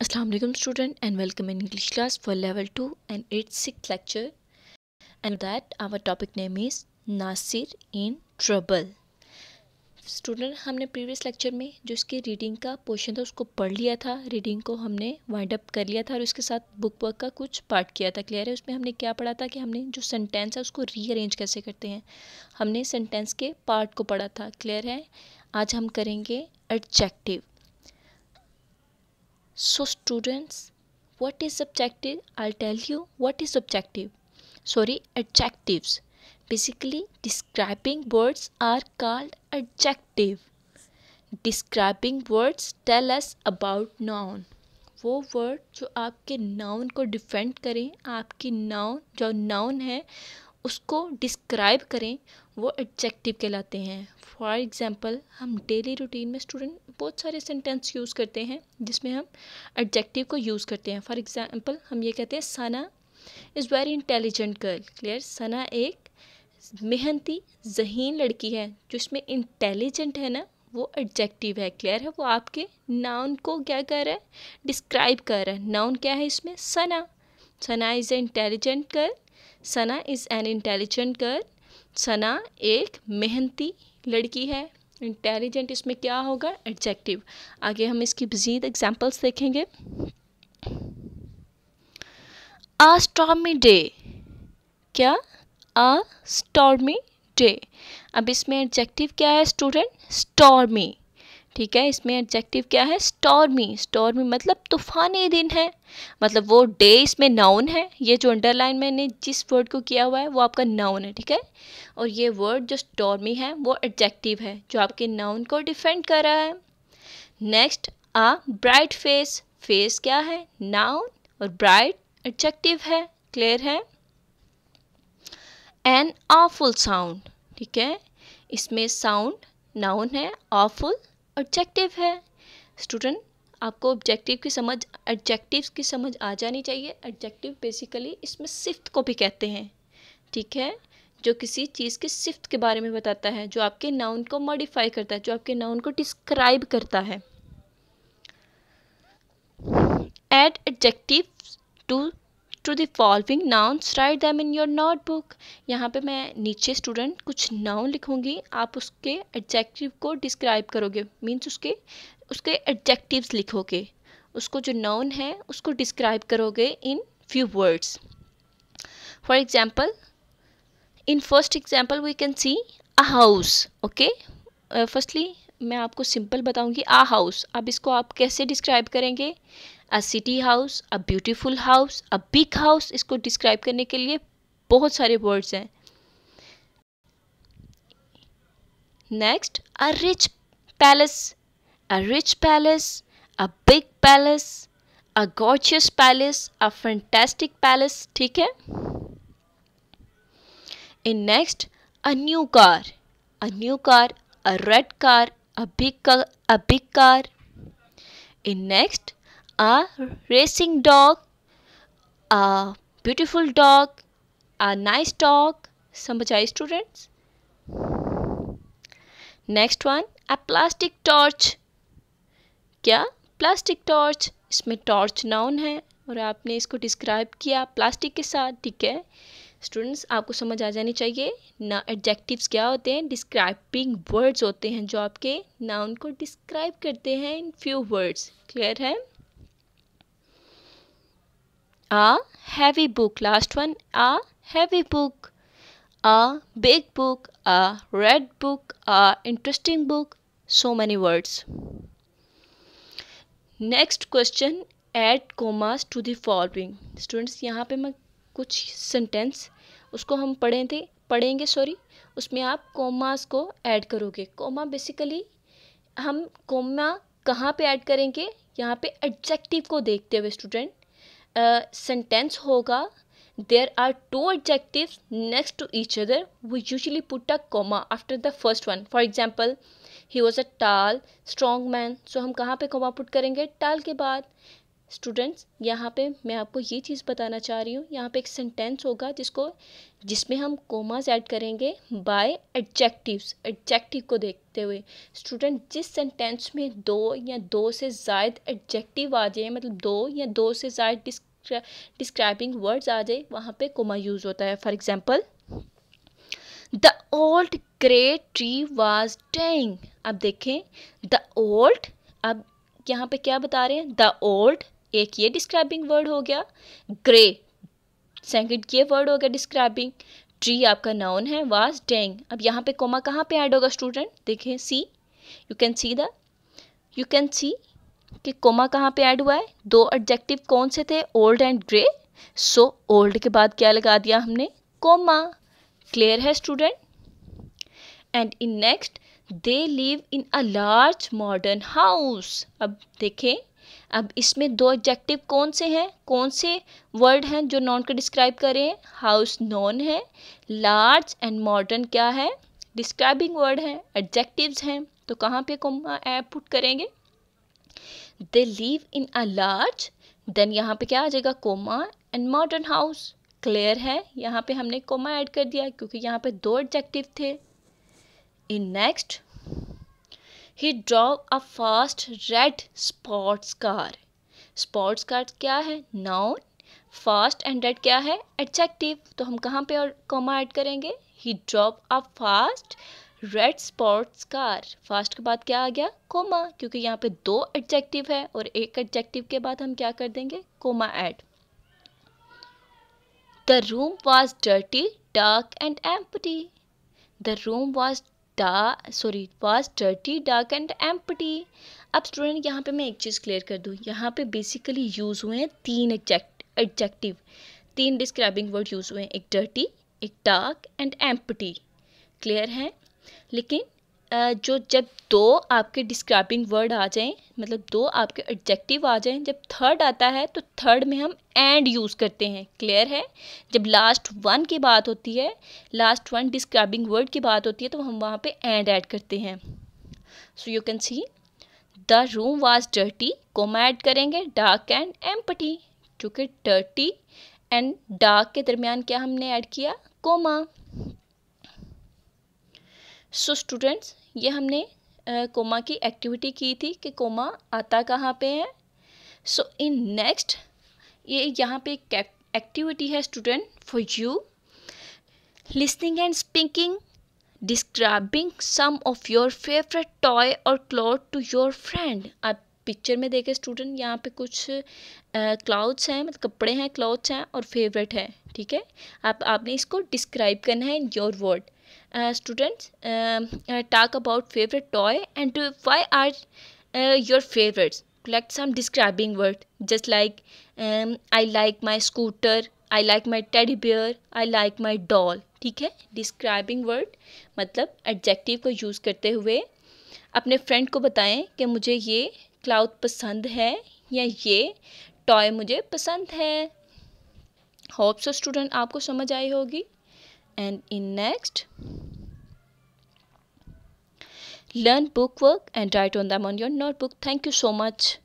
अस्सलाम वालेकुम student welcome in English class for level two and eight six lecture and that our topic name is Nasir in trouble student हमने previous lecture में जो इसकी reading का portion था उसको पढ़ लिया था रीडिंग को हमने वाइंड अप कर लिया था और उसके साथ बुक वर्क का कुछ पार्ट किया था क्लियर है उसमें हमने क्या पढ़ा था कि हमने जो सेंटेंस है उसको रीअरेंज कैसे करते हैं हमने सेंटेंस के पार्ट को पढ़ा था क्लियर है आज हम करेंगे adjective so students what is subjective i'll tell you what is subjective sorry adjectives basically describing words are called adjective describing words tell us about noun वो वर्ड जो आपके नाउन को डिफेंड करें आपकी नाउन जो नाउन है उसको describe करें वो एडजेक्टिव कहलाते हैं फॉर एग्ज़ाम्पल हम डेली रूटीन में स्टूडेंट बहुत सारे सेंटेंस यूज़ करते हैं जिसमें हम एडजेक्टिव को यूज़ करते हैं फॉर एग्ज़ाम्पल हम ये कहते हैं Sana is very intelligent girl clear Sana एक मेहनती जहीन लड़की है जो इसमें इंटेलिजेंट है ना वो एडजेक्टिव है क्लियर है वो आपके नाउन को क्या कर रहा है डिस्क्राइब कर रहा है नाउन क्या है इसमें Sana Sana is a intelligent girl Sana is an intelligent girl Sana एक मेहनती लड़की है इंटेलिजेंट इसमें क्या होगा एडजेक्टिव आगे हम इसकी मज़ीद एग्जाम्पल्स देखेंगे आ स्टॉमी डे क्या आ स्टॉर्मी डे अब इसमें एडजेक्टिव क्या है स्टूडेंट स्टॉर्मी ठीक है इसमें एडजेक्टिव क्या है स्टॉर्मी स्टॉर्मी मतलब तूफानी दिन है मतलब वो डे इसमें नाउन है ये जो अंडरलाइन मैंने जिस वर्ड को किया हुआ है वो आपका नाउन है ठीक है और ये वर्ड जो स्टॉर्मी है वो एडजेक्टिव है जो आपके नाउन को डिफेंड कर रहा है next a bright face face क्या है नाउन और ब्राइट एडजेक्टिव है क्लियर है एन ऑफुल साउंड ठीक है इसमें साउंड नाउन है ऑफुल ऑब्जेक्टिव है स्टूडेंट आपको ऑब्जेक्टिव की समझ एडजेक्टिव की समझ आ जानी चाहिए एडजेक्टिव बेसिकली इसमें सिफ्त को भी कहते हैं ठीक है जो किसी चीज़ के सिफ्त के बारे में बताता है जो आपके नाउन को मॉडिफाई करता है जो आपके नाउन को डिस्क्राइब करता है add adjective to to the following nouns write them in your notebook यहाँ पे मैं नीचे स्टूडेंट कुछ नाउन लिखूँगी आप उसके एडजेक्टिव को डिस्क्राइब करोगे मीन्स उसके उसके एडजेक्टिव्स लिखोगे उसको जो नाउन है उसको डिस्क्राइब करोगे in few words for example in first example we can see a house okay firstly मैं आपको सिंपल बताऊंगी आ हाउस अब इसको आप कैसे डिस्क्राइब करेंगे a city house a beautiful house a big house इसको डिस्क्राइब करने के लिए बहुत सारे वर्ड्स हैं next a rich palace a rich palace a big palace a gorgeous palace a fantastic palace ठीक है in next a new car a new car a red car a big car a big car in a racing dog, a beautiful dog, a nice dog. aaye students. Next one a plastic torch क्या plastic torch इसमें torch noun है और आपने इसको describe किया plastic के साथ ठीक है स्टूडेंट्स आपको समझ आ जानी चाहिए ना एडजेक्टिव्स क्या होते हैं डिस्क्राइबिंग वर्ड्स होते हैं जो आपके नाउन को डिस्क्राइब करते हैं इन फ्यू वर्ड्स क्लियर है a heavy book last one a heavy book a big book a red book a interesting book so many words next question add commas to the following students यहाँ पे मैं कुछ sentence उसको हम पढ़े थे पढ़ेंगे सॉरी उसमें आप कोमास को ऐड करोगे कोमा बेसिकली हम कोमा कहाँ पे ऐड करेंगे यहाँ पे एडजेक्टिव को देखते हुए स्टूडेंट सेंटेंस होगा there are two objective next to each other we usually put a comma after the first one for example he was a tall strong man so हम कहाँ पर कोमा पुट करेंगे टाल के बाद स्टूडेंट्स यहाँ पे मैं आपको ये चीज़ बताना चाह रही हूँ यहाँ पे एक सेंटेंस होगा जिसको जिसमें हम कोमास ऐड करेंगे बाय एडजेक्टिव्स एडजेक्टिव को देखते हुए स्टूडेंट जिस सेंटेंस में दो या दो से जायद एडजेक्टिव आ जाए मतलब दो या दो से जायद डिस्क्राइबिंग वर्ड्स आ जाए वहाँ पे कोमा यूज़ होता है for example the old great tree was dying अब देखें द ओल्ड अब यहाँ पे क्या बता रहे हैं द ओल्ड एक ये डिस्क्राइबिंग वर्ड हो गया ग्रे सेकंड ये वर्ड हो गया डिस्क्राइबिंग ट्री आपका नाउन है वाज डेंग अब यहाँ पे कोमा कहाँ पे ऐड होगा स्टूडेंट देखें see you can see the you can see कि कोमा कहाँ पे ऐड हुआ है दो एडजेक्टिव कौन से थे old and grey so old के बाद क्या लगा दिया हमने कोमा क्लियर है student and in next they live in a large modern house अब देखें अब इसमें दो एडजेक्टिव कौन से हैं कौन से वर्ड हैं जो नॉन को डिस्क्राइब करें हाउस नॉन है लार्ज एंड मॉडर्न क्या है डिस्क्राइबिंग वर्ड है एडजेक्टिव्स हैं तो कहाँ पे कोमा पुट करेंगे they live in a large then यहाँ पे क्या आ जाएगा comma and modern house clear है यहाँ पे हमने कोमा ऐड कर दिया क्योंकि यहाँ पे दो एडजेक्टिव थे in next he draw a fast red sports car sports car क्या है नाउन फास्ट एंड रेड क्या है एडजेक्टिव तो हम कहाँ पे और कॉमा ऐड करेंगे he drop a fast red sports car fast के बाद क्या आ गया कोमा क्योंकि यहाँ पे दो एडजेक्टिव है और एक एडजेक्टिव के बाद हम क्या कर देंगे comma add the room was dirty dark and empty the room was डा sorry was dirty dark and empty अब स्टूडेंट यहाँ पे मैं एक चीज़ क्लियर कर दूँ यहाँ पे बेसिकली यूज़ हुए हैं तीन एडजेक्टिव तीन डिस्क्राइबिंग वर्ड यूज़ हुए हैं एक डर्टी एक डार्क एंड एम्पटी क्लियर है लेकिन जो जब दो आपके डिस्क्राइबिंग वर्ड आ जाएं मतलब दो आपके एडजेक्टिव आ जाएं जब थर्ड आता है तो थर्ड में हम एंड यूज़ करते हैं क्लियर है जब लास्ट वन की बात होती है लास्ट वन डिस्क्राइबिंग वर्ड की बात होती है तो हम वहाँ पे एंड ऐड करते हैं so you can see the room was dirty comma add करेंगे डार्क एंड एम्पटी पटी कि डर्टी एंड डार्क के दरमियान क्या हमने ऐड किया कोमा सो स्टूडेंट्स ये हमने कोमा की एक्टिविटी की थी कि कोमा आता कहाँ पे है सो इन नेक्स्ट ये यहाँ पे एक एक्टिविटी है student for you listening and speaking describing some of your favourite toy और क्लॉथ टू योर फ्रेंड आप पिक्चर में देखे स्टूडेंट यहाँ पे कुछ क्लाउथ्स हैं मतलब कपड़े हैं क्लॉथ्स हैं और फेवरेट है ठीक है आप आपने इसको डिस्क्राइब करना है in your word Uh, students um, uh, talk about favorite toy and why are uh, your favorites collect some describing word just like um, i like my scooter I like my teddy bear I like my doll ठीक है describing word मतलब adjective को use करते हुए अपने friend को बताएं कि मुझे ये क्लाउथ पसंद है या ये टॉय मुझे पसंद है होप्स स्टूडेंट आपको समझ आई होगी and in next learn bookwork and write on them on your notebook. Thank you so much.